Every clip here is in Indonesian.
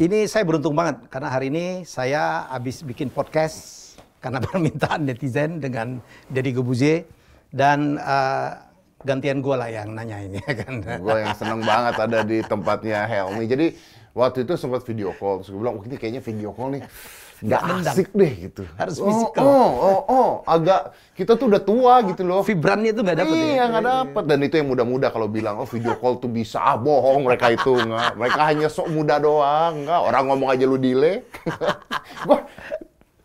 Ini saya beruntung banget karena hari ini saya habis bikin podcast karena permintaan netizen dengan Deddy Gebuze dan uh, gantian gue lah yang nanya ini ya kan. Gue yang seneng banget ada di tempatnya Helmi. Jadi waktu itu sempat video call terus gue bilang, "Wah, ini kayaknya video call nih." nggak asik deh gitu. Harus oh, fisikal. Oh, oh, oh, agak kita tuh udah tua gitu loh. Vibrannya tuh nggak dapet ya? iya, ya? nggak dapet. Dan itu yang muda-muda kalau bilang, oh video call tuh bisa. Ah, bohong mereka itu. Nggak. Mereka hanya sok muda doang. Nggak. Orang ngomong aja lu delay.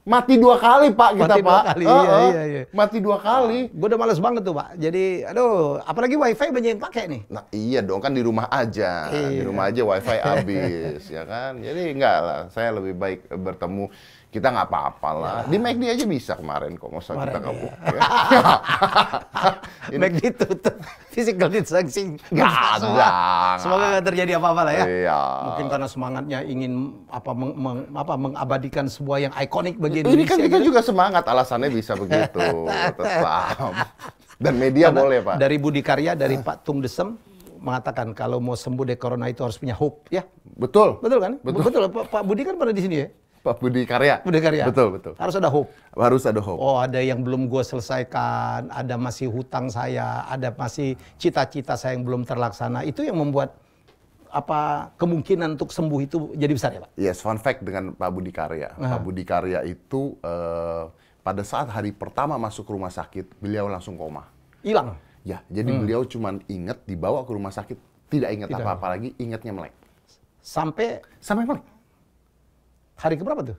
Mati dua kali pak kita mati pak. dua kali, uh, iya, iya, iya. Mati dua kali. Uh, ah, gue udah males banget tuh pak. Jadi, aduh, apalagi wifi banyak yang pakai nih. Nah iya dong kan di rumah aja, iya. di rumah aja wifi habis, ya kan. Jadi enggak lah, saya lebih baik bertemu kita nggak apa-apa lah. Ya. Di McD aja bisa kemarin kok, masa usah kita nggak ya. ya. McD tutup physical distancing nggak ada. Semoga, semoga nggak terjadi apa-apa lah ya. Iya. Mungkin karena semangatnya ingin apa meng, meng, apa mengabadikan sebuah yang ikonik bagi Indonesia. Ini kan kita gitu. Ya. juga semangat alasannya bisa begitu. Tetap. Dan media karena boleh Pak. Dari Budi Karya, dari Pak Tung Desem, mengatakan kalau mau sembuh dari corona itu harus punya hope ya. Betul. Betul kan? Betul. Betul. Pak Budi kan pernah di sini ya. Pak Budi Karya. Budi Karya. Betul, betul. Harus ada hope. Harus ada hope. Oh, ada yang belum gue selesaikan, ada masih hutang saya, ada masih cita-cita saya yang belum terlaksana. Itu yang membuat apa kemungkinan untuk sembuh itu jadi besar ya Pak? Yes, fun fact dengan Pak Budi Karya. Aha. Pak Budi Karya itu uh, pada saat hari pertama masuk rumah sakit, beliau langsung koma. Hilang? Ya, jadi hmm. beliau cuma ingat dibawa ke rumah sakit, tidak ingat apa-apa lagi, ingatnya melek. Sampai? Sampai melek. Hari keberapa tuh?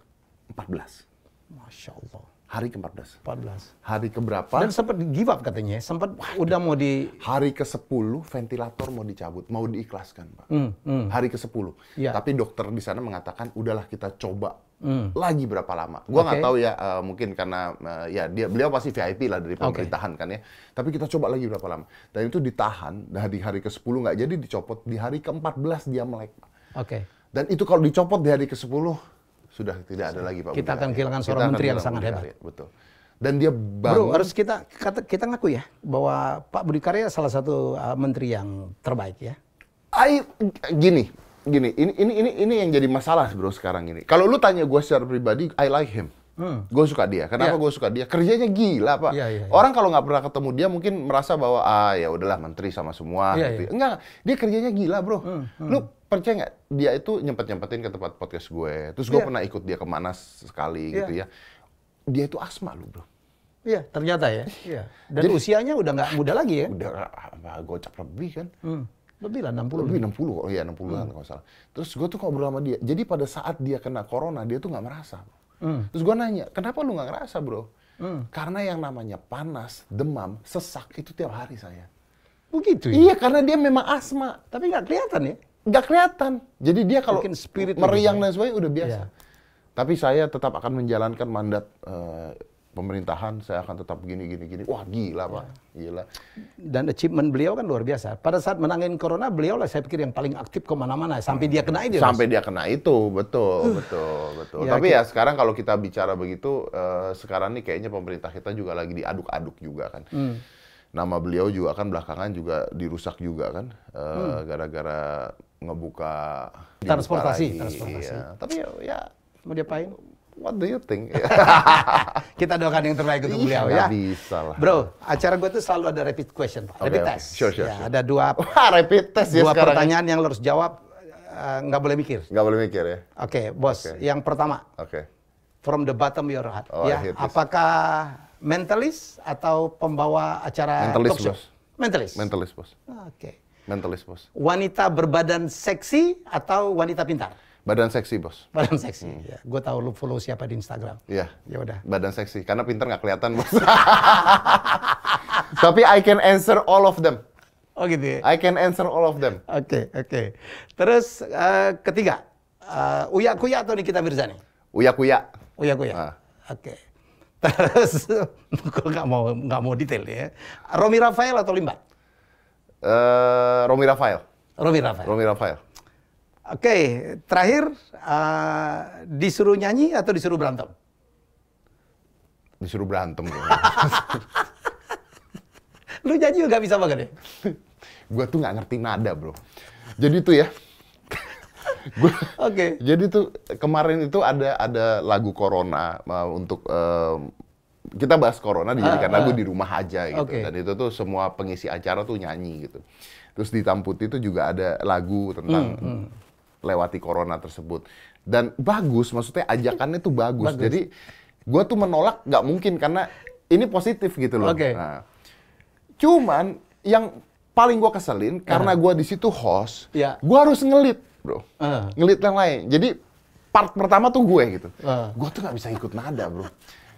14. Masya Allah. Hari ke-14. 14. Hari keberapa? Dan sempat give up katanya, ya. sempat udah mau di... Hari ke-10 ventilator mau dicabut, mau diikhlaskan Pak. Mm, mm. Hari ke-10. Yeah. Iya. Tapi dokter di sana mengatakan, udahlah kita coba mm. lagi berapa lama. Gua nggak okay. tahu ya, uh, mungkin karena uh, ya dia beliau pasti VIP lah dari pemerintahan okay. kan ya. Tapi kita coba lagi berapa lama. Dan itu ditahan, nah, dari hari ke-10 nggak jadi dicopot, di hari ke-14 dia melek Pak. Oke. Okay. Dan itu kalau dicopot di hari ke-10, sudah tidak ada lagi Pak Kita Budi akan kehilangan seorang kita menteri yang sangat hebat. betul. Dan dia bangun. Bro, harus kita kata, kita ngaku ya bahwa Pak Budi Karya salah satu uh, menteri yang terbaik ya. I, gini, gini, ini ini ini ini yang jadi masalah bro sekarang ini. Kalau lu tanya gue secara pribadi, I like him. Hmm. Gue suka dia. Kenapa yeah. gue suka dia? Kerjanya gila pak. Yeah, yeah, yeah. Orang kalau nggak pernah ketemu dia mungkin merasa bahwa ah ya udahlah menteri sama semua. Yeah, gitu. Yeah. Iya. Enggak, dia kerjanya gila bro. Hmm, hmm. Lu percaya nggak dia itu nyempet nyempetin ke tempat podcast gue terus gue yeah. pernah ikut dia kemana sekali yeah. gitu ya dia itu asma lu bro Iya, ternyata ya. Iya. iya. Dan usianya udah nggak muda lagi ya? Udah ah, ah, gocap lebih kan. Hmm. Lebih lah 60. Lebih 60, oh iya enam puluh hmm. kalau salah. Terus gue tuh ngobrol sama dia. Jadi pada saat dia kena corona, dia tuh nggak merasa. Hmm. Terus gue nanya, kenapa lu nggak ngerasa bro? Hmm. Karena yang namanya panas, demam, sesak itu tiap hari saya. Begitu ya? Iya, karena dia memang asma. Tapi nggak kelihatan ya? nggak kelihatan. Jadi dia kalau spirit meriang dan sebagainya udah biasa. Yeah. Tapi saya tetap akan menjalankan mandat uh, pemerintahan, saya akan tetap gini gini gini. Wah, gila, Pak. Iya. Gila. Dan achievement beliau kan luar biasa. Pada saat menangin corona, beliau lah saya pikir yang paling aktif kemana mana sampai dia kena itu. Ya, sampai dia kena itu, betul, uh. betul, betul. Ya, Tapi kita... ya sekarang kalau kita bicara begitu uh, sekarang nih kayaknya pemerintah kita juga lagi diaduk-aduk juga kan. Hmm nama beliau juga kan belakangan juga dirusak juga kan eh, hmm. gara-gara uh, hmm. ngebuka transportasi, lagi, transportasi. Ya. Tapi ya, ya mau diapain? What do you think? Kita doakan yang terbaik untuk beliau ya. Bisa lah. Bro, acara gue tuh selalu ada rapid question, Pak. Okay, rapid okay. test. Sure, sure, ya, sure. Ada dua rapid test ya dua ya pertanyaan yang lo harus jawab eh, nggak uh, boleh mikir. Nggak boleh mikir ya. Oke, okay, bos. Okay. Yang pertama. Oke. Okay. From the bottom your heart. Oh, ya. Apakah mentalis atau pembawa acara mentalis talk show? bos mentalis mentalis bos oke okay. mentalis bos wanita berbadan seksi atau wanita pintar badan seksi bos badan seksi hmm. ya gue tahu lu follow siapa di Instagram iya ya udah badan seksi karena pintar nggak kelihatan bos tapi I can answer all of them Oh gitu ya? I can answer all of them. Oke, okay, oke. Okay. Terus uh, ketiga, uh, eh, Uya Kuya atau Nikita Mirzani? Uya Kuya. Uya Kuya. Ah. Oke. Okay. Terus, gue nggak mau nggak mau detail ya. Romi Rafael atau Limbat? Uh, eh, Romi Rafael. Romi Rafael. Romi Rafael. Oke, okay, terakhir uh, disuruh nyanyi atau disuruh berantem? Disuruh berantem. Lu nyanyi nggak bisa banget ya? gue tuh nggak ngerti nada bro. Jadi tuh ya, Oke. Okay. Jadi tuh kemarin itu ada ada lagu Corona eh, untuk uh, kita bahas corona dijadikan ah, uh. lagu ah. di rumah aja gitu okay. dan itu tuh semua pengisi acara tuh nyanyi gitu terus di Tamputi itu juga ada lagu tentang hmm, hmm. lewati corona tersebut dan bagus maksudnya ajakannya tuh bagus, bagus. jadi gue tuh menolak nggak mungkin karena ini positif gitu loh okay. nah, cuman yang paling gue keselin karena ah. gue di situ host yeah. gue harus ngelit bro. Uh. Ngelit yang lain. Jadi part pertama tuh gue gitu. Uh. Ah. Gue tuh nggak bisa ikut nada bro.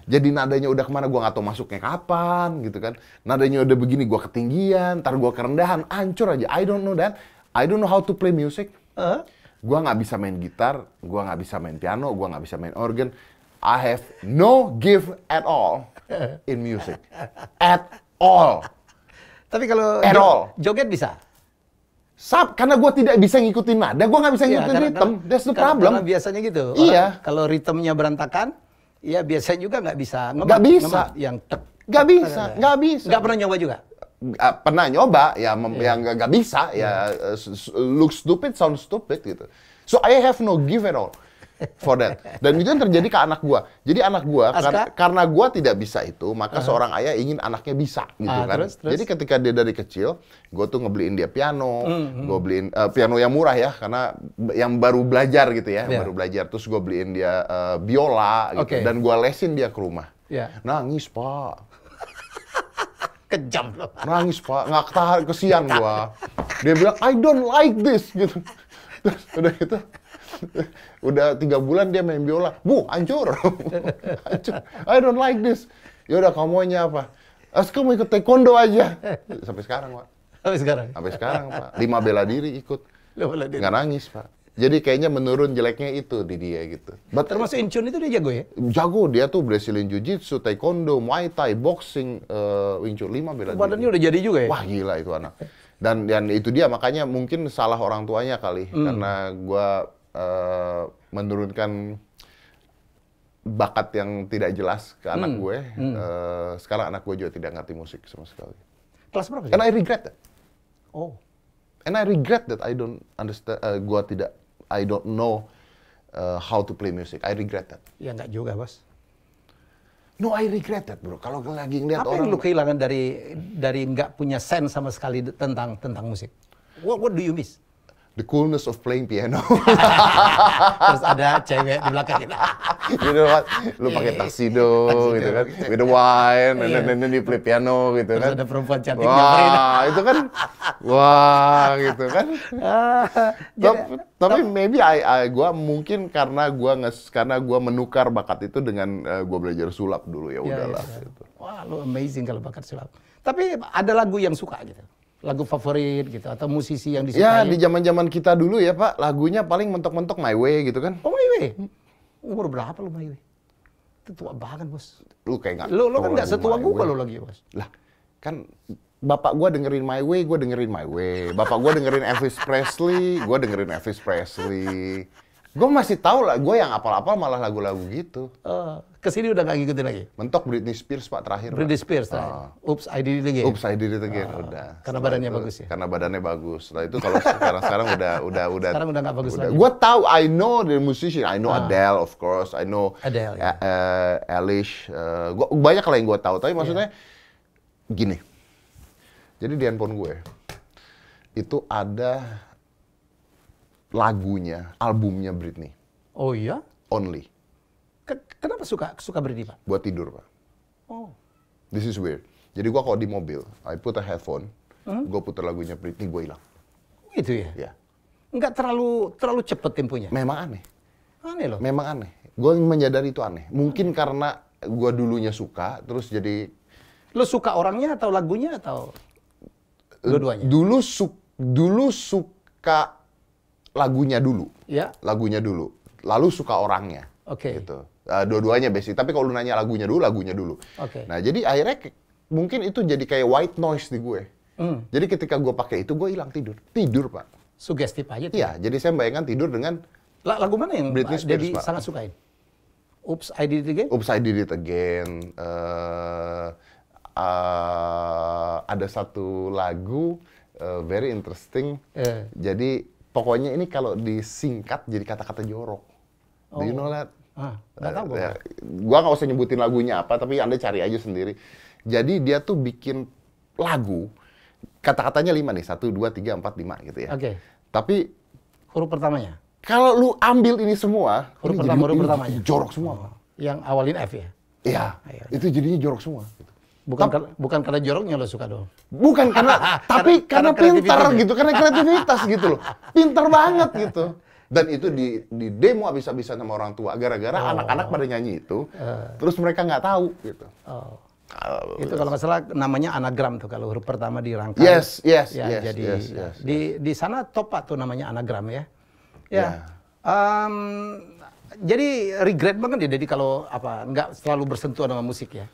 Jadi nadanya udah kemana gue nggak tahu masuknya kapan gitu kan. Nadanya udah begini gue ketinggian, ntar gue kerendahan, ancur aja. I don't know that. I don't know how to play music. Uh. Ah. Gue nggak bisa main gitar, gue nggak bisa main piano, gue nggak bisa main organ. I have no gift at all in music. At all. Tapi kalau at joget bisa? Sab, karena gue tidak bisa ngikutin nada, gue nggak bisa iya, ngikutin ya, ritme. That's the problem. Karena biasanya gitu. Iya. Kalau ritmenya berantakan, ya biasanya juga nggak bisa. Nggak bisa. yang tek. Nggak bisa. Nggak bisa. Nggak pernah nyoba juga. Uh, pernah nyoba, ya yeah. yang nggak bisa, ya yeah. uh, look stupid, sound stupid gitu. So I have no give at all for that. Dan itu yang terjadi ke anak gua. Jadi anak gua kar karena gua tidak bisa itu, maka uh -huh. seorang ayah ingin anaknya bisa gitu uh, kan. Terus, terus. Jadi ketika dia dari kecil, gua tuh ngebeliin dia piano, mm -hmm. gua beliin uh, piano yang murah ya karena yang baru belajar gitu ya, yeah. Iya. baru belajar. Terus gua beliin dia uh, biola gitu okay. dan gua lesin dia ke rumah. Yeah. Nangis, Pak. Kejam loh. Nangis, Pak. Nggak ketahan kesian gua. Dia bilang, "I don't like this." gitu. Terus udah gitu udah tiga bulan dia main biola, bu hancur, hancur. I don't like this. Yaudah kamu maunya apa? Aku mau ikut taekwondo aja. Sampai sekarang pak. Sampai sekarang. Sampai sekarang pak. Lima bela diri ikut. Lima bela diri. Nggak nangis pak. Jadi kayaknya menurun jeleknya itu di dia gitu. But, Termasuk Incheon itu dia jago ya? Jago, dia tuh Brazilian Jiu-Jitsu, Taekwondo, Muay Thai, Boxing, uh, eh, Wing Chun 5 bela diri. Badannya udah jadi juga ya? Wah gila itu anak. Dan dan itu dia makanya mungkin salah orang tuanya kali hmm. karena gua Eh, menurunkan bakat yang tidak jelas ke anak hmm. gue. Hmm. Eh, sekarang anak gue juga tidak ngerti musik sama sekali. Kelas berapa sih? Karena I regret that. Oh. And I regret that I don't understand, uh, eh, gue tidak, I don't know uh, how to play music. I regret that. Ya nggak juga, Bos. No, I regret that, bro. Kalau lagi ngeliat Apa orang... Apa yang lu kehilangan dari dari nggak punya sense sama sekali tentang tentang musik? What, what do you miss? the coolness of playing piano. Terus ada cewek di belakang kita. you know what? Lu pakai iya, iya. tuxedo gitu kan, with the wine, iya. and then, you play piano gitu Terus kan. ada perempuan cantik Wah, itu kan, wah gitu kan. tapi, tapi maybe I, I, gua mungkin karena gua nges, karena gua menukar bakat itu dengan uh, gua belajar sulap dulu ya udahlah. Yeah, gitu. Wah, lu amazing kalau bakat sulap. Tapi ada lagu yang suka gitu lagu favorit gitu atau musisi yang disukai? Ya di zaman zaman kita dulu ya Pak, lagunya paling mentok-mentok My Way gitu kan? Oh My Way, umur berapa lu My Way? Itu tua banget bos. Lu kayak nggak? Lu, lu kan nggak setua gue kalau lagi bos. Lah kan Bapak gue dengerin My Way, gue dengerin My Way. Bapak gue dengerin Elvis Presley, gue dengerin Elvis Presley. Gue masih tahu lah, gue yang apal-apal malah lagu-lagu gitu. Uh, kesini udah gak ngikutin lagi? Mentok Britney Spears pak terakhir. Britney pak. Spears terakhir. Uh. Oops, I did it again. Oops, I did it again. Uh, udah. Karena Setelah badannya itu, bagus ya. Karena badannya bagus. Setelah itu kalau sekarang sekarang udah udah udah. Sekarang udah gak bagus udah. lagi. Gue tahu, I know the musician, I know uh. Adele of course, I know Adele, ya. uh, Alish. Eh, uh, gua, banyak lah yang gue tahu. Tapi iya. maksudnya yeah. gini. Jadi di handphone gue itu ada lagunya, albumnya Britney. Oh iya? Only. Ke kenapa suka suka Britney, Pak? Buat tidur, Pak. Oh. This is weird. Jadi gua kalau di mobil, I put a headphone, hmm? gua putar lagunya Britney, gua hilang. Oh, itu ya? Iya. nggak Enggak terlalu terlalu cepet tempunya. Memang aneh. Aneh loh. Memang aneh. gua menyadari itu aneh. Mungkin aneh. karena gua dulunya suka, terus jadi. Lo suka orangnya atau lagunya atau eh, dua-duanya? Dulu su dulu suka lagunya dulu. Ya. Lagunya dulu. Lalu suka orangnya. Okay. Gitu. Uh, dua-duanya basic. Tapi kalau lu nanya lagunya dulu, lagunya dulu. Okay. Nah, jadi akhirnya mungkin itu jadi kayak white noise di gue. Mm. Jadi ketika gue pakai itu, gue hilang tidur. Tidur, Pak. Sugestif aja. Iya, jadi saya bayangkan tidur dengan lagu mana yang Britney Spears, jadi Pak. sangat sukain? Oops, I Did It Again? Oops, I Did It Again. Uh, uh, ada satu lagu uh, very interesting. Uh. Jadi Pokoknya ini kalau disingkat jadi kata-kata jorok. Oh. Do you know oh. that? Ah, gak tahu gue. Ya, gua nggak usah nyebutin lagunya apa, tapi Anda cari aja sendiri. Jadi dia tuh bikin lagu, kata-katanya lima nih, satu, dua, tiga, empat, lima gitu ya. Oke. Okay. Tapi... Huruf pertamanya? Kalau lu ambil ini semua, huruf ini pertama, jadi, huruf ini pertamanya. jorok semua. Oh, yang awalin F ya? Iya, ah, iya itu jadinya jorok semua. Bukan, kar bukan karena joroknya lo suka dong. Bukan karena, tapi karena, karena pintar gitu, karena kreativitas gitu loh. Pintar banget gitu. Dan itu di, di demo abis-abisan sama orang tua, gara-gara anak oh. anak-anak pada nyanyi itu, uh. terus mereka nggak tahu gitu. Oh. Oh, itu kalau nggak salah namanya anagram tuh kalau huruf pertama dirangkai. Yes, yes, ya, yes. Jadi yes, yes, di yes. di sana topat tuh namanya anagram ya. Ya. Yeah. Ya. Um, jadi regret banget ya jadi kalau apa nggak selalu bersentuhan sama musik ya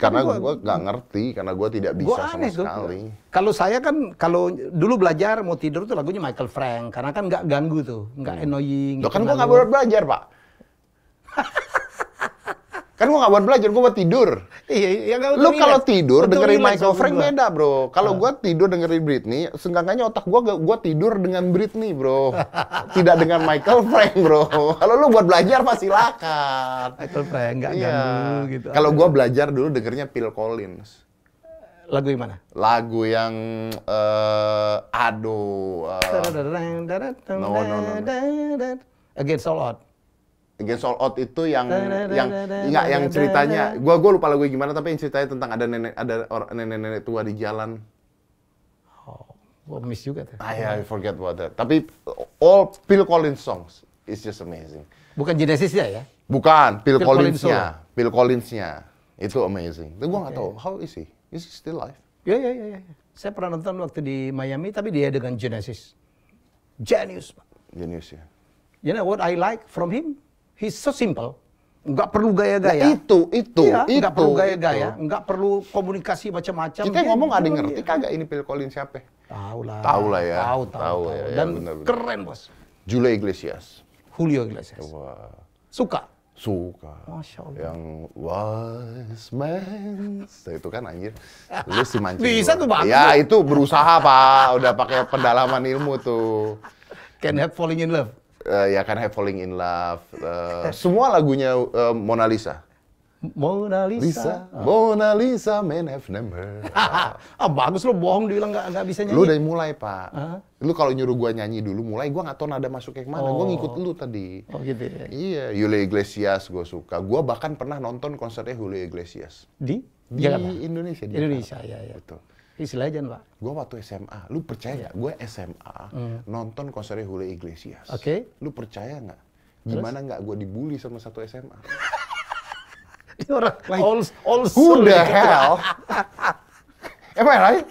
karena gue nggak ngerti karena gue tidak bisa gua sama sekali kalau saya kan kalau dulu belajar mau tidur tuh lagunya Michael Frank karena kan nggak ganggu tuh nggak hmm. annoying Loh, gitu kan gue nggak boleh belajar pak Kan gua nggak buat belajar, gua buat tidur. Iya, iya Lu kalau tidur Betul dengerin Michael Frank gua. beda, Bro. Kalau gue ah. gua tidur dengerin Britney, seenggaknya otak gua gua tidur dengan Britney, Bro. Tidak dengan Michael Frank, Bro. Kalau lu buat belajar pasti silakan. Michael Frank enggak iya. ganggu gitu. Kalau gua belajar dulu dengernya Phil Collins. Lagu yang mana? Lagu yang uh, aduh. Uh, no, no, no, no. Against All Odds. Against All Out itu yang yang enggak yang ceritanya gua gua lupa lagu gimana tapi yang ceritanya tentang ada nenek ada nenek-nenek tua di jalan. Oh, gua miss juga tuh. Ah, I forget about that. Tapi all Phil Collins songs is just amazing. Bukan Genesis ya ya? Bukan, Phil, Phil Collins-nya. Phil Collins-nya. Itu amazing. Tapi gua nggak okay. tahu how is he? Is he still alive? Ya ya ya ya. Saya pernah nonton waktu di Miami tapi dia dengan Genesis. Genius, Genius ya. You know what I like from him? He's so simple. Enggak perlu gaya-gaya. Nah, itu, itu, iya, itu. Nggak perlu gaya-gaya, nggak perlu komunikasi macam-macam. Kita ngomong ada ngerti iya. ngerti kagak ini Phil Collins siapa? Tahu lah. Tahu lah ya. Tahu, tahu. Ya, ya, Dan ya, bener, bener. keren bos. Julio Iglesias. Julio Iglesias. Wah. Suka. Suka. Masya Allah. Yang wise man. Nah, itu kan anjir. Lu si mancing. Bisa tuh bang. Ya itu berusaha pak. Udah pakai pendalaman ilmu tuh. Can help falling in love uh, ya kan have falling in love uh, semua lagunya uh, Mona Lisa Mona Lisa, Lisa. Oh. Mona Lisa man have number ah bagus lo bohong bilang nggak nggak bisa nyanyi lu dari mulai pak huh? Ah. lu kalau nyuruh gua nyanyi dulu mulai gua nggak tahu nada masuknya mana oh. gua ngikut lu tadi oh gitu ya iya Yule Iglesias gua suka gua bahkan pernah nonton konsernya Yule Iglesias di di Jakarta? Indonesia di Indonesia Jakarta. ya ya betul Istilah legend, Pak. Gue waktu SMA, lu percaya nggak? gak? Iya. Gue SMA mm. nonton konser Hule Iglesias. Oke. Okay. Lu percaya gak? Gimana gak gue dibully sama satu SMA? orang like, all, all who the ya. hell? Am I right?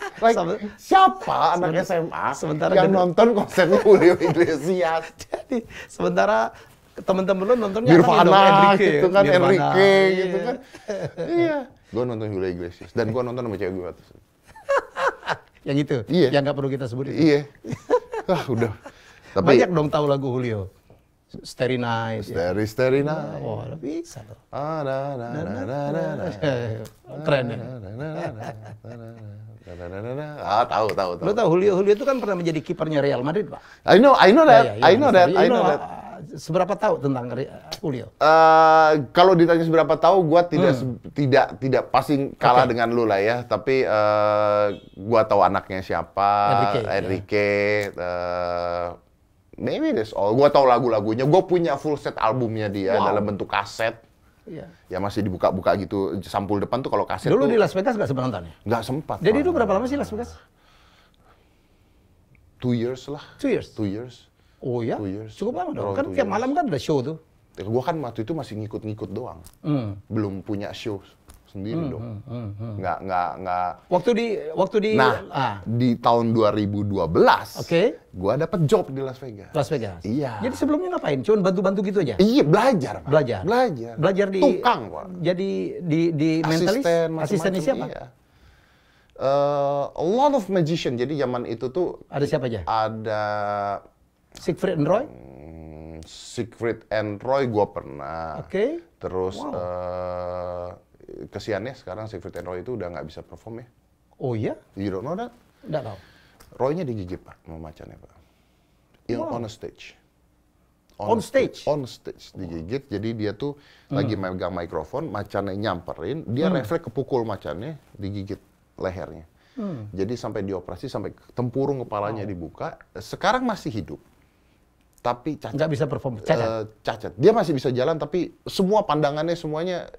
siapa anak SMA sementara yang nonton konser Julio Iglesias? jadi, sementara teman-teman lu nontonnya gitu kan, Nirvana gitu kan, Enrique gitu kan. Iya. iya. Gue nonton Julio Iglesias dan gue nonton sama cewek gue yang itu, iya. yang nggak perlu kita sebut itu. Iya. Wah, udah. Tapi, Banyak dong tahu lagu Julio. Starry Night. Starry, ya. Starry Night. Oh, bisa loh. Ah, na, na, na, na, na, na. Keren ya. Ah, tahu, tahu, tahu. Lo tahu Julio, Julio itu kan pernah menjadi kipernya Real Madrid, Pak. I know, I know that, I know that, I know that seberapa tahu tentang Julio? Uh, eh, kalau ditanya seberapa tahu, gue tidak hmm. tidak tidak pasti kalah okay. dengan lu lah ya. Tapi uh, eh, gue tahu anaknya siapa, Enrique. Ya. Enrique yeah. uh, maybe that's all. Gue tahu lagu-lagunya. Gue punya full set albumnya dia wow. dalam bentuk kaset. Iya. Ya masih dibuka-buka gitu sampul depan tuh kalau kaset. Dulu tuh, di Las Vegas nggak sempat nonton ya? Nggak sempat. Jadi itu berapa lama sih Las Vegas? Two years lah. Two years. Two years. Oh ya? Cukup lama dong. Kan tiap malam kan ada show tuh. Ya, Gue kan waktu itu masih ngikut-ngikut doang. Hmm. Belum punya show sendiri hmm, dong. hmm, hmm. hmm. Nggak, nggak, nggak. Waktu di, waktu di. Nah, ah. di tahun 2012. Oke. Okay. Gue dapet job di Las Vegas. Las Vegas. Iya. Jadi sebelumnya ngapain? Cuman bantu-bantu gitu aja? Iya, belajar. Pak. Belajar. Belajar. Belajar di. Tukang, Pak. Jadi di di mentalis. Asisten, Asisten siapa? Iya. Uh, a lot of magician. Jadi zaman itu tuh. Ada siapa aja? Ada Siegfried and Roy? Hmm, Siegfried and Roy gue pernah. Oke. Okay. Terus wow. uh, kesiannya sekarang Siegfried and Roy itu udah nggak bisa perform ya. Oh iya? You don't know that? Nggak tahu. Roy-nya digigit pak, sama macannya pak. wow. on a stage. On, on stage? On stage, digigit. Jadi dia tuh hmm. lagi megang mikrofon, macannya nyamperin, dia hmm. refleks kepukul macannya, digigit lehernya. Hmm. Jadi sampai dioperasi, sampai tempurung kepalanya wow. dibuka. Sekarang masih hidup tapi cacat. Nggak bisa perform, eh, cacat. Uh, cacat. Dia masih bisa jalan, tapi semua pandangannya semuanya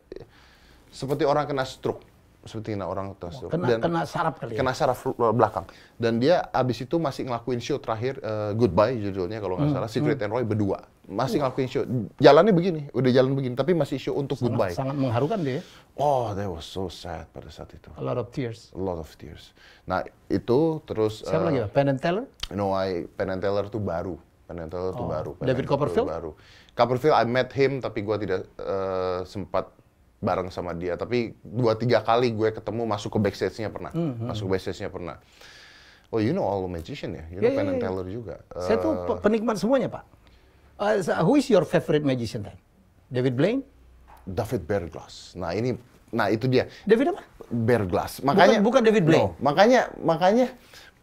seperti orang kena stroke. Seperti kena orang kena stroke. Kena, Dan, kena saraf kali ya? Kena saraf eh, belakang. Dan dia abis itu masih ngelakuin show terakhir, uh, Goodbye judulnya kalau nggak hmm, salah, Secret hmm. and Roy berdua. Masih ngelakuin show. Jalannya begini, udah jalan begini, tapi masih show untuk sangat, Goodbye. Sangat mengharukan dia. Ya? Oh, that was so sad pada saat itu. A lot of tears. A lot of tears. Nah, itu terus... Siapa uh, lagi? Penn and Teller? No, I, Penn and Teller tuh baru oh. itu baru. David Copperfield? Baru. Copperfield, I met him, tapi gue tidak uh, sempat bareng sama dia. Tapi dua tiga kali gue ketemu masuk ke backstage-nya pernah. Mm -hmm. Masuk ke backstage-nya pernah. Oh, you know all the magician ya? You yeah, know yeah, Penn yeah, juga. Saya uh, tuh eh. penikmat semuanya, Pak. Uh, who is your favorite magician then? David Blaine? David Berglas. Nah, ini nah itu dia. David apa? Berglas. Makanya bukan, bukan David Blaine. No, makanya makanya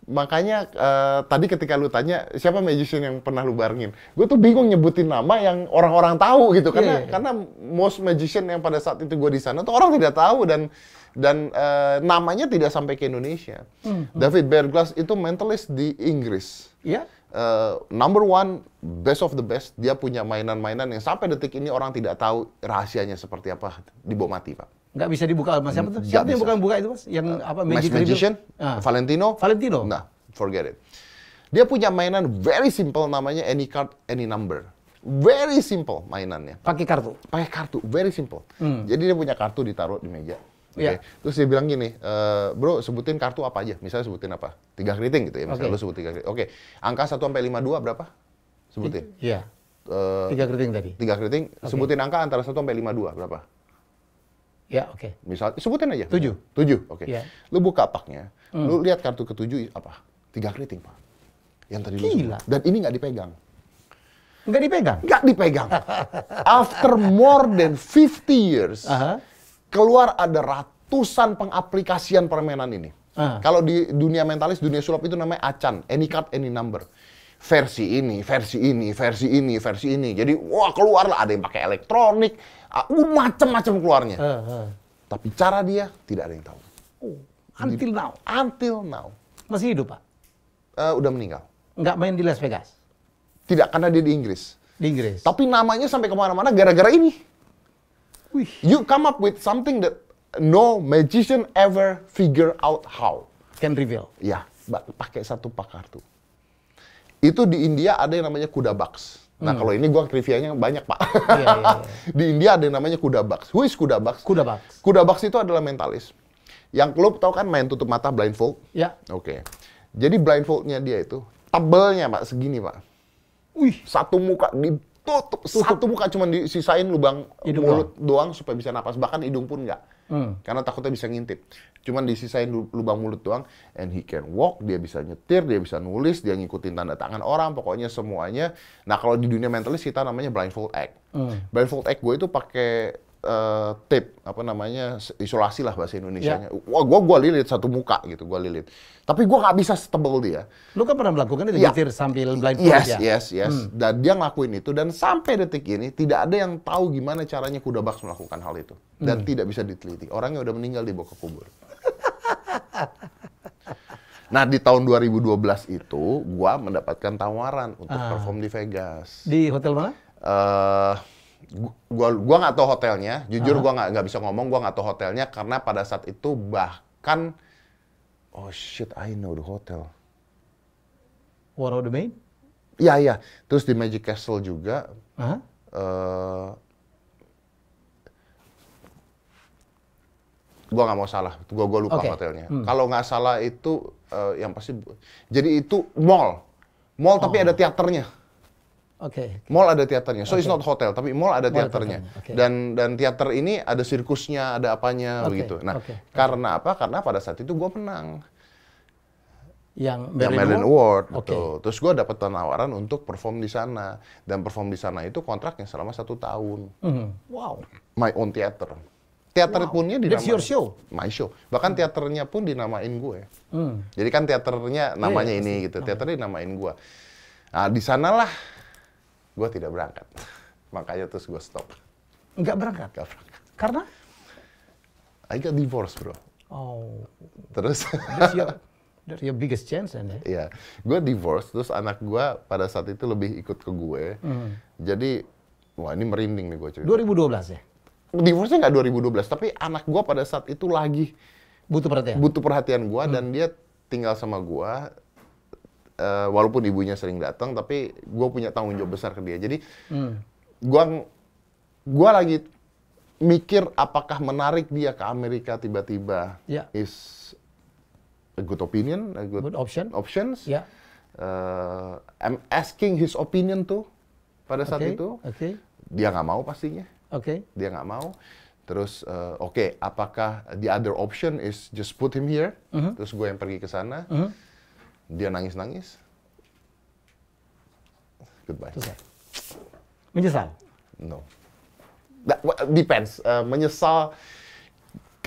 makanya uh, tadi ketika lu tanya siapa magician yang pernah lu barengin, gue tuh bingung nyebutin nama yang orang-orang tahu gitu karena yeah, iya. karena most magician yang pada saat itu gue di sana tuh orang tidak tahu dan dan uh, namanya tidak sampai ke Indonesia. Mm -hmm. David Berglas itu mentalist di Inggris. Iya. Yeah. Uh, number one, best of the best. Dia punya mainan-mainan yang sampai detik ini orang tidak tahu rahasianya seperti apa di mati Pak nggak bisa dibuka mas siapa tuh? Siapa yang bukan buka itu mas? Yang uh, apa? Magic Magician? Ah. Valentino? Valentino. Nah, forget it. Dia punya mainan very simple namanya any card any number. Very simple mainannya. Pakai kartu. Pakai kartu, very simple. Hmm. Jadi dia punya kartu ditaruh di meja. Okay. Iya. Yeah. Terus dia bilang gini, e, bro sebutin kartu apa aja. Misalnya sebutin apa? Tiga keriting gitu ya. Misalnya okay. lu sebut tiga keriting. Oke, okay. angka 1 sampai 52 berapa? Sebutin. Iya. Yeah. Uh, tiga keriting tadi. Tiga keriting. Okay. Sebutin angka antara 1 sampai 52 berapa? Ya, oke. Okay. Misal sebutin aja. Tujuh. Tujuh, oke. Okay. Ya. Lu buka paknya, hmm. lu lihat kartu ketujuh apa? Tiga keriting, Pak. Yang tadi Gila. lu Dan ini nggak dipegang. Nggak dipegang? Nggak dipegang. After more than 50 years, uh -huh. keluar ada ratusan pengaplikasian permainan ini. Uh -huh. Kalau di dunia mentalis, dunia sulap itu namanya acan. Any card, any number versi ini, versi ini, versi ini, versi ini. Jadi wah keluarlah ada yang pakai elektronik, Ah, uh, macam-macam keluarnya. Uh, uh. Tapi cara dia tidak ada yang tahu. Oh, until now. Until now. Masih hidup, Pak? Uh, udah meninggal. Nggak main di Las Vegas? Tidak, karena dia di Inggris. Di Inggris. Tapi namanya sampai kemana-mana gara-gara ini. Wih. You come up with something that no magician ever figure out how. Can reveal. Ya, pakai satu pakar tuh. Itu di India ada yang namanya kuda box. Nah hmm. kalau ini gua trivianya banyak pak. Yeah, yeah, yeah. Di India ada yang namanya kuda baks. Who is kuda baks? Kuda baks. Kuda baks itu adalah mentalis. Yang klub tau kan main tutup mata blindfold? Ya. Oke. Okay. Jadi blindfoldnya dia itu tebelnya pak segini pak. Wih. Satu muka ditutup. Satu muka cuma disisain lubang hidung mulut doang. doang supaya bisa napas. Bahkan hidung pun enggak Hmm. Karena takutnya bisa ngintip. Cuman disisain lubang mulut doang. And he can walk, dia bisa nyetir, dia bisa nulis, dia ngikutin tanda tangan orang, pokoknya semuanya. Nah kalau di dunia mentalis kita namanya blindfold act. Hmm. Blindfold act gue itu pakai uh, eh, tip apa namanya isolasi lah bahasa Indonesia nya. Yeah. Wah, gua gua lilit satu muka gitu, gua lilit. Tapi gua nggak bisa setebel dia. Lu kan pernah melakukan itu yeah. Ya. sambil blindfold yes, ya? Yes, yes, Hmm. Dan dia ngelakuin itu dan sampai detik ini tidak ada yang tahu gimana caranya kuda baks melakukan hal itu dan hmm. tidak bisa diteliti. Orangnya udah meninggal di bawah kubur. Nah di tahun 2012 itu, gua mendapatkan tawaran untuk ah. perform di Vegas. Di hotel mana? Uh, gua gua nggak tahu hotelnya jujur uh-huh. gua nggak bisa ngomong gua nggak tahu hotelnya karena pada saat itu bahkan oh shit I know the hotel What are the main? Iya iya terus di Magic Castle juga uh-huh. uh, gua nggak mau salah gua gua lupa okay. hotelnya hmm. kalau nggak salah itu uh, yang pasti jadi itu mall mall oh. tapi ada teaternya Oke. Okay, Mall ada teaternya. So okay. it's not hotel, tapi mall ada teaternya. Okay. Dan dan teater ini ada sirkusnya, ada apanya okay. begitu. Nah, okay. karena apa? Karena pada saat itu gue menang. Yang Merlin, Award, okay. Terus gue dapat penawaran untuk perform di sana dan perform di sana itu kontraknya selama satu tahun. Mm. Wow. My own theater. Teater wow. punnya dinamain. That's your show. My show. Bahkan teaternya pun dinamain gue. Mm. Jadi kan teaternya namanya yeah, iya, ini iya. gitu. gitu. Teaternya dinamain gue. Nah, di sanalah gue tidak berangkat. Makanya terus gue stop. Nggak berangkat? Nggak berangkat. Karena? I got divorced, bro. Oh. Terus? That's your, that's your biggest chance, then, Eh? Iya. Gue divorce, terus anak gue pada saat itu lebih ikut ke gue. Mm. Jadi, wah ini merinding nih gue cerita. 2012 ya? Divorce-nya nggak 2012, tapi anak gue pada saat itu lagi... Butuh perhatian? Butuh perhatian gue, mm. dan dia tinggal sama gue uh, walaupun ibunya sering datang tapi gue punya tanggung jawab besar ke dia jadi hmm. gue gue lagi mikir apakah menarik dia ke Amerika tiba-tiba yeah. is a good opinion a good, good option options yeah. Ya. uh, I'm asking his opinion tuh pada saat okay. itu okay. dia nggak mau pastinya okay. dia nggak mau terus uh, oke okay, apakah the other option is just put him here mm -hmm. terus gue yang pergi ke sana mm -hmm dia nangis-nangis, goodbye. Selesai. Menyesal? No. That, depends. Uh, menyesal,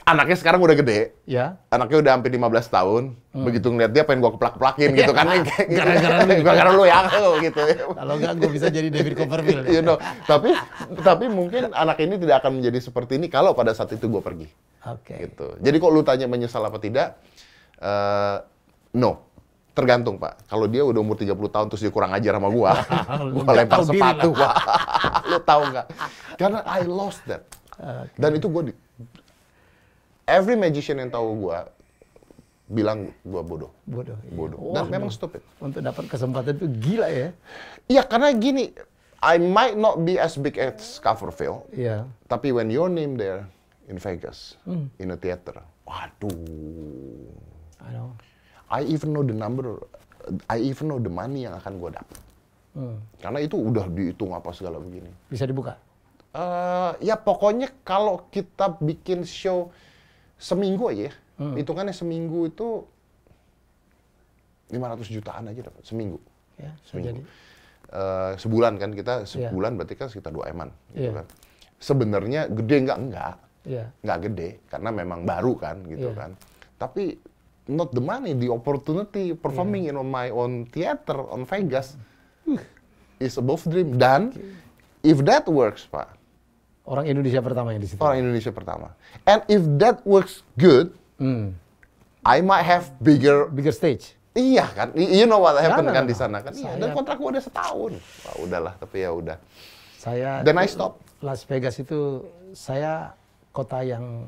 anaknya sekarang udah gede. Ya. Anaknya udah hampir 15 tahun. Hmm. Begitu ngeliat dia pengen gua keplak-plakin gitu kan. Gara-gara gitu. lu. Gitu. Gara-gara lu ya gitu. Kalau enggak gua bisa jadi David Copperfield. you know. tapi tapi mungkin anak ini tidak akan menjadi seperti ini kalau pada saat itu gua pergi. Oke. Okay. Gitu. Jadi kok lu tanya menyesal apa tidak? Uh, no. Tergantung, Pak. Kalau dia udah umur 30 tahun terus dia kurang ajar sama gua, gua lempar sepatu, Pak. Lo tau gak? Karena I lost that. Okay. Dan itu gua di... Every magician yang tahu gua bilang gua bodoh. Bodoh. Iya. Bodoh. Wow, Dan memang stupid. Untuk dapat kesempatan itu gila ya. Iya karena gini, I might not be as big as Coverville. Iya. Yeah. Tapi when your name there in Vegas, hmm. in a theater, waduh. I I even know the number, I even know the money yang akan gue dapat. Hmm. Karena itu udah dihitung apa segala begini. Bisa dibuka? Uh, ya pokoknya kalau kita bikin show seminggu aja ya, hmm. hitungannya seminggu itu 500 jutaan aja dapat seminggu. Ya, seminggu. Uh, sebulan kan kita iya. sebulan yeah. berarti kan sekitar dua eman gitu yeah. kan. Sebenarnya gede nggak enggak? Nggak yeah. gede karena memang baru kan gitu yeah. kan. Tapi not the money, the opportunity performing yeah. in on my own theater on Vegas hmm. is above dream. Dan okay. if that works, Pak. Orang Indonesia pertama yang di situ. Orang Indonesia pertama. And if that works good, mm. I might have bigger bigger stage. Iya kan, you know what happened nah, kan nah, di nah. sana kan. Iya, saya, iya, dan kontrak gua udah setahun. Wah, ya udahlah, tapi ya udah. Saya Then I stop. Las Vegas itu saya kota yang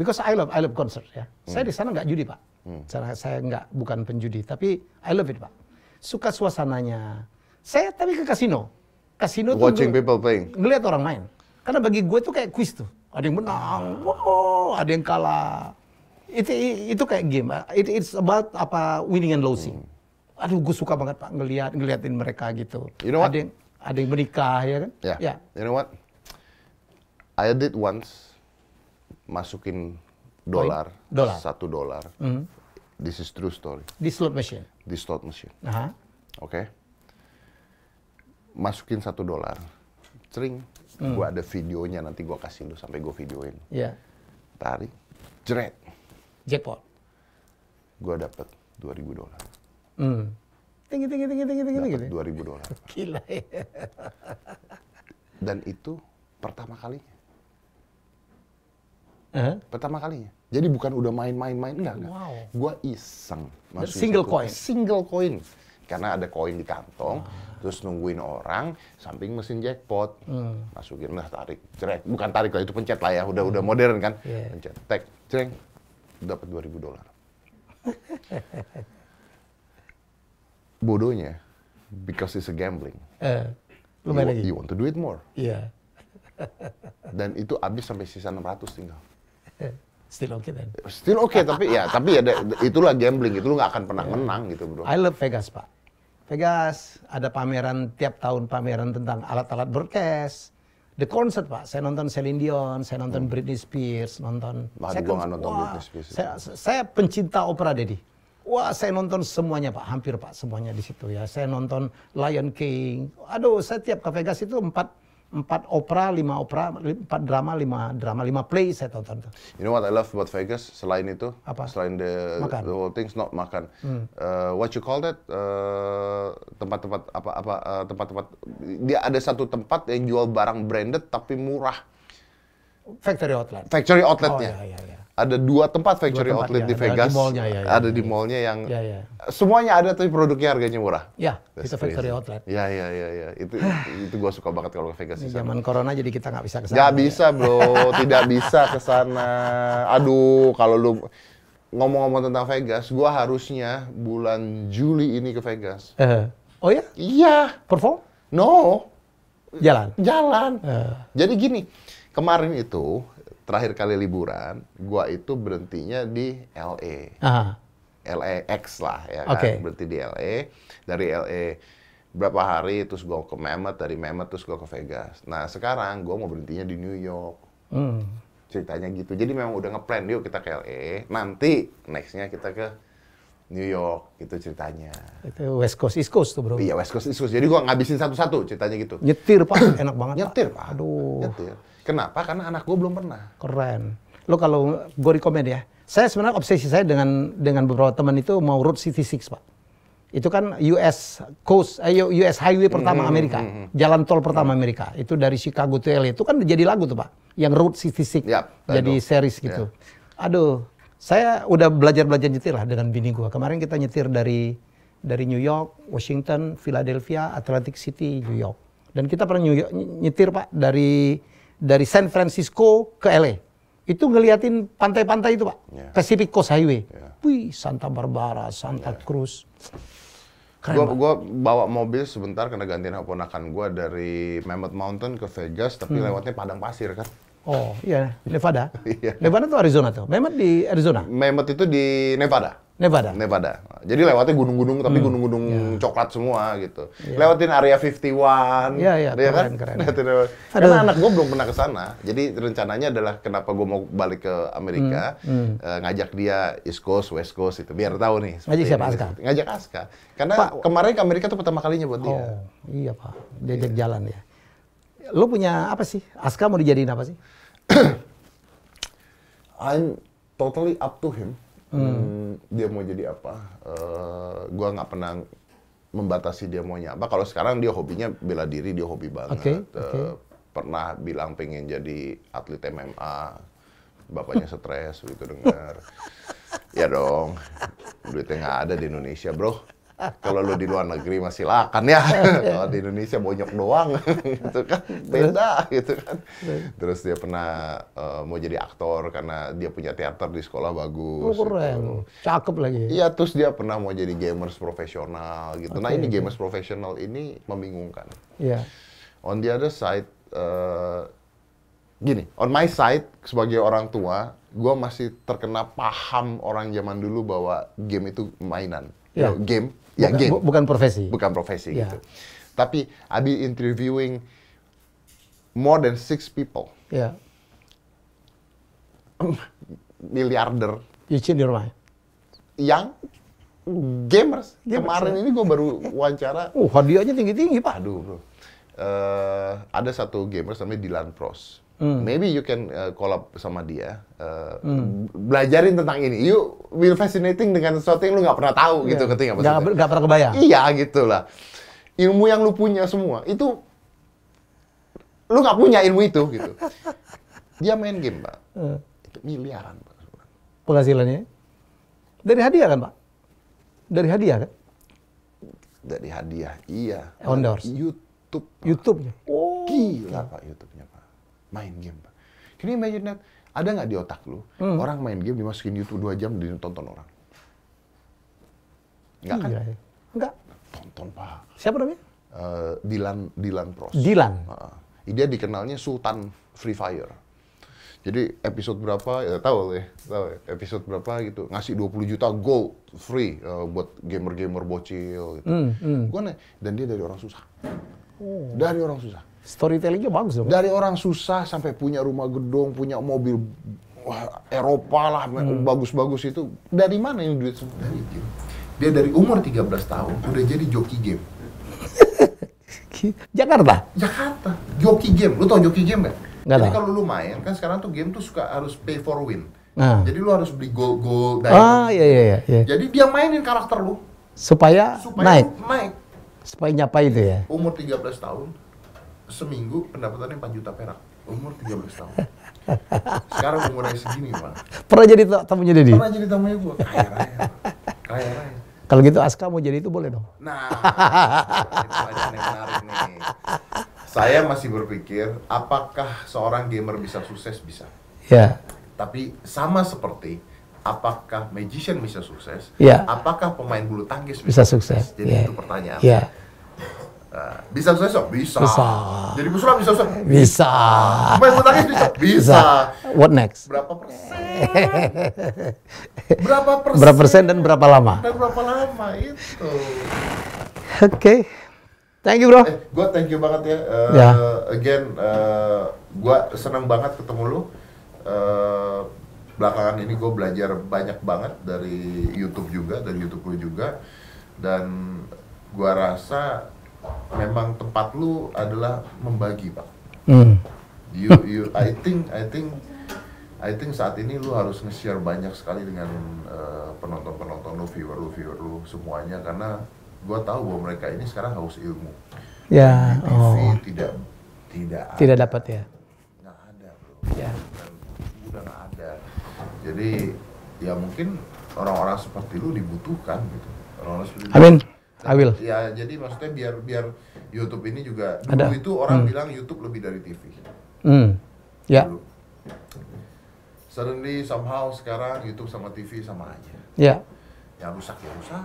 Because I love, I love concert ya. Hmm. Saya di sana nggak judi pak. Hmm. Saya, nggak bukan penjudi, tapi I love it pak. Suka suasananya. Saya tapi ke kasino. Kasino tuh. Watching tuh people playing. Ngeliat orang main. Karena bagi gue tuh kayak quiz tuh. Ada yang menang, wow, ada yang kalah. Itu itu kayak game. It, it's about apa winning and losing. Hmm. Aduh, gue suka banget pak ngeliat ngeliatin mereka gitu. You know what? Ada yang ada yang menikah ya kan? Yeah. yeah. You know what? I did once masukin dolar, satu dolar. Mm. This is true story. Di slot machine? Di slot machine. Oke. Uh-huh. Okay. Masukin satu dolar. Sering. Mm. Gue ada videonya, nanti gue kasih lu sampai gue videoin. Iya. Yeah. Tarik. Jret. Jackpot. Gue dapet ribu dolar. Mm. Tinggi, tinggi, tinggi, tinggi, tinggi. dua ribu dolar. Gila ya. Dan itu pertama kalinya uh-huh. pertama kalinya. Jadi bukan udah main-main-main enggak enggak. Wow. Gua iseng masuk single coin. coin. Single coin. Karena ada koin di kantong, terus nungguin orang samping mesin jackpot. Hmm. Masukin lah tarik, cerek. Bukan tarik lah itu pencet lah ya, udah hmm. udah modern kan. Yeah. Pencet, tek, cereng. Dapat 2000 dolar. Bodohnya because it's a gambling. Uh, you, you want to do it more. Iya. Yeah. Dan itu habis sampai sisa 600 tinggal. Still okay then. Still okay tapi ya tapi ya itulah gambling itu lu nggak akan pernah yeah. menang gitu bro. I love Vegas pak. Vegas ada pameran tiap tahun pameran tentang alat-alat broadcast. The concert pak. Saya nonton Celine Dion, saya nonton hmm. Britney Spears, nonton. Bahan saya kan, nonton wah, Britney Spears. Saya, saya pencinta opera Dedi. Wah saya nonton semuanya pak, hampir pak semuanya di situ ya. Saya nonton Lion King. Aduh saya tiap ke Vegas itu empat empat opera, lima opera, empat drama, lima drama, lima play saya tonton. You know what I love about Vegas selain itu, Apa? selain the makan. the whole things not makan. Hmm. Uh, what you call that uh, tempat-tempat uh, apa-apa tempat-tempat uh, dia ada satu tempat yang jual barang branded tapi murah. Factory outlet. Factory outletnya. Oh, iya, iya, iya ada dua tempat factory dua tempat, outlet ya, di Vegas. Ada di mallnya ya, ya. Ada ya, di ya. mallnya yang ya, ya. semuanya ada tapi produknya harganya murah. Ya, That's itu factory outlet. Ya, ya, ya, ya. Itu itu gue suka banget kalau ke Vegas. zaman corona jadi kita nggak bisa ke sana. Nggak ya. bisa bro, tidak bisa ke sana. Aduh, kalau lu ngomong-ngomong tentang Vegas, gue harusnya bulan Juli ini ke Vegas. Uh, oh ya? Iya. Perform? No. Jalan. Jalan. Uh. Jadi gini, kemarin itu terakhir kali liburan, gua itu berhentinya di LA. Aha. X lah ya kan? okay. berhenti di LA. Dari LA berapa hari terus gua ke Mehmet, dari Mehmet terus gua ke Vegas. Nah, sekarang gua mau berhentinya di New York. Hmm. Ceritanya gitu. Jadi memang udah ngeplan yuk kita ke LA, nanti nextnya kita ke New York gitu ceritanya. Itu West Coast East Coast tuh bro. Iya West Coast East Coast. Jadi gua ngabisin satu-satu ceritanya gitu. Nyetir pak, enak banget. Nyetir pak. Aduh. Nyetir. Kenapa? Karena anak gua belum pernah. Keren. Lo kalau gue rekomend ya. Saya sebenarnya obsesi saya dengan dengan beberapa teman itu mau road city six pak. Itu kan US Coast, eh, US Highway pertama hmm, Amerika, Mm hmm. jalan tol pertama hmm. Amerika. Itu dari Chicago to LA. Itu kan jadi lagu tuh pak, yang Route 66, yep, jadi series iya. gitu. Yeah. Aduh, saya udah belajar-belajar nyetir lah dengan bini gua. Kemarin kita nyetir dari dari New York, Washington, Philadelphia, Atlantic City, New York. Dan kita pernah New York, nyetir Pak dari dari San Francisco ke LA. Itu ngeliatin pantai-pantai itu Pak. Yeah. Pacific Coast Highway. Yeah. Wih, Santa Barbara, Santa yeah. Cruz. gua, gua bawa mobil sebentar karena gantiin ponakan gua dari Mammoth Mountain ke Vegas tapi hmm. lewatnya padang pasir kan. Oh iya, Nevada. Iya. Nevada itu Arizona tuh. Memet di Arizona. Memet itu di Nevada. Nevada. Nevada. Jadi lewatnya gunung-gunung tapi hmm. gunung-gunung hmm. Iya. yeah. coklat semua gitu. Yeah. Lewatin area 51. Iya yeah, iya, yeah, keren, kan? keren. Karena anak gue belum pernah ke sana. Jadi rencananya adalah kenapa gue mau balik ke Amerika, hmm. Hmm. Uh, ngajak dia East Coast, West Coast itu biar tahu nih. Ngajak siapa Aska? Ngajak Aska. Karena pa, kemarin ke Amerika tuh pertama kalinya buat oh, dia. Iya, Pak. Diajak yeah. jalan ya lo punya apa sih? Aska mau dijadiin apa sih? I'm totally up to him. Hmm. hmm dia mau jadi apa? Uh, gua nggak pernah membatasi dia maunya apa. Kalau sekarang dia hobinya bela diri, dia hobi banget. Okay, eh, okay. pernah bilang pengen jadi atlet MMA. Bapaknya stres begitu dengar. ya dong. Duitnya nggak ada di Indonesia, bro. Kalau lu di luar negeri masih lakan ya. Kalau di Indonesia bonyok doang itu kan. Beda gitu kan. Terus dia pernah uh, mau jadi aktor karena dia punya teater di sekolah bagus. Oh, gitu. keren. Gitu. Cakep lagi. Iya, terus dia pernah mau jadi gamers profesional gitu. Okay. Nah, ini gamers profesional ini membingungkan. Iya. Yeah. On the other side uh, gini, on my side sebagai orang tua, gue masih terkena paham orang zaman dulu bahwa game itu mainan, yeah. game ya bukan, game. Bu, bukan profesi. Bukan profesi yeah. gitu. Tapi abi interviewing more than six people. Yeah. Miliarder. di rumah. Yang gamers. gamers Kemarin ya. ini gue baru wawancara. Uh, hadiahnya tinggi-tinggi, Pak. Aduh, bro. Uh, ada satu gamers namanya Dylan Prost Mm. Maybe you can uh, collab sama dia, uh, mm. belajarin tentang ini. You will fascinating dengan sesuatu yang lu nggak pernah tahu yeah. gitu, iya. ngerti nggak maksudnya? Gak, pernah kebayang. Iya gitu lah. Ilmu yang lu punya semua itu, lu nggak punya ilmu itu gitu. dia main game pak, mm. itu miliaran pak. Penghasilannya? Dari hadiah kan pak? Dari hadiah kan? Dari hadiah, iya. Endorse. YouTube. Pak. YouTube. Oh. Gila pak YouTube main game. Pak. kini imagine that? Ada nggak di otak lu hmm. orang main game dimasukin YouTube dua jam ditonton orang? Nggak kan? Iya, iya. Nggak. Tonton pak. Siapa namanya? Uh, eh, Dilan Dilan Pros. Dilan. Uh, dia dikenalnya Sultan Free Fire. Jadi episode berapa ya tahu ya, tahu ya, episode berapa gitu ngasih 20 juta gold free uh, buat gamer-gamer bocil gitu. Mm, mm. Gua nih dan dia dari orang susah. Oh. Dari orang susah Storytellingnya bagus dong. Dari orang susah sampai punya rumah gedung, punya mobil wah, Eropa lah, bagus hmm. bagus-bagus itu. Dari mana ini duit semua? Dari game. Dia dari umur 13 tahun udah jadi joki game. Jakarta? Jakarta. Joki game. Lu tau joki game gak? Gak jadi kalau lu main, kan sekarang tuh game tuh suka harus pay for win. Nah. Jadi lu harus beli gold, gold, ah, diamond. Ah, iya, iya, iya. Jadi dia mainin karakter lu. Supaya, supaya naik. naik. Supaya nyapa itu ya? Umur 13 tahun, seminggu pendapatannya 4 juta perak umur 13 tahun sekarang umurnya segini pak pernah jadi tamunya Deddy? pernah jadi tamunya gue kaya raya kaya raya kalau gitu Aska mau jadi itu boleh dong? Nah, itu aja yang menarik nih. Saya masih berpikir, apakah seorang gamer bisa sukses? Bisa. Ya. Tapi sama seperti apakah magician bisa sukses? Ya. Apakah pemain bulu tangkis bisa, bisa sukses? sukses? Jadi ya. itu pertanyaan. Ya Nah, bisa bisa bisa bisa. bisa. Jadi musra bisa bisa. Bisa. Main bulu tangkis bisa. bisa. What next? Berapa persen? berapa persen? Berapa persen dan berapa lama? Dan berapa lama itu? Oke. Okay. Thank you bro. Eh, gue thank you banget ya. Uh, eh, yeah. Again, uh, eh, gue senang banget ketemu lu. Uh, belakangan ini gue belajar banyak banget dari YouTube juga, dari YouTube lu juga, dan gue rasa memang tempat lu adalah membagi pak Hmm. you you I think I think I think saat ini lu harus nge-share banyak sekali dengan penonton eh, penonton-penonton lu, viewer lu, viewer lu semuanya karena gua tahu bahwa mereka ini sekarang haus ilmu. Ya, yeah. oh. tidak tidak tidak ada. dapat ya. Nggak ada, Bro. Ya. Yeah. Udah nggak ada. Jadi ya mungkin orang-orang seperti lu dibutuhkan gitu. Orang-orang seperti Amin. Lu I will. Ya, jadi maksudnya biar biar YouTube ini juga dulu Ada. itu orang hmm. bilang YouTube lebih dari TV. Hmm. Ya. Yeah. Suddenly somehow sekarang YouTube sama TV sama aja. Ya. Yeah. Ya rusak ya rusak.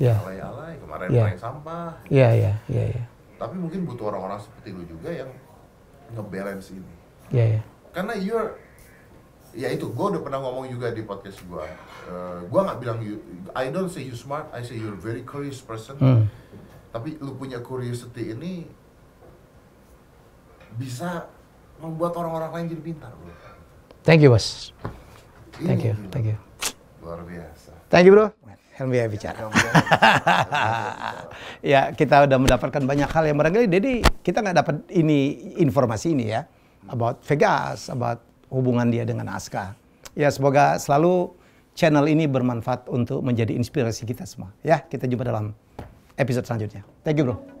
Ya. Yeah. Alay-alay kemarin yeah. sampah. Iya, iya, iya, iya. Tapi mungkin butuh orang-orang seperti lu juga yang ngebalance ini. Iya, iya. Karena you're ya itu gue udah pernah ngomong juga di podcast gue uh, gue nggak bilang you, I don't say you smart I say you're very curious person hmm. tapi lu punya curiosity ini bisa membuat orang-orang lain jadi pintar bro. thank you bos iya, thank you gitu. thank you luar biasa thank you bro ya bicara. ya kita udah mendapatkan banyak hal yang barangkali jadi kita nggak dapat ini informasi ini ya about Vegas, about hubungan dia dengan Aska. Ya semoga selalu channel ini bermanfaat untuk menjadi inspirasi kita semua. Ya kita jumpa dalam episode selanjutnya. Thank you bro.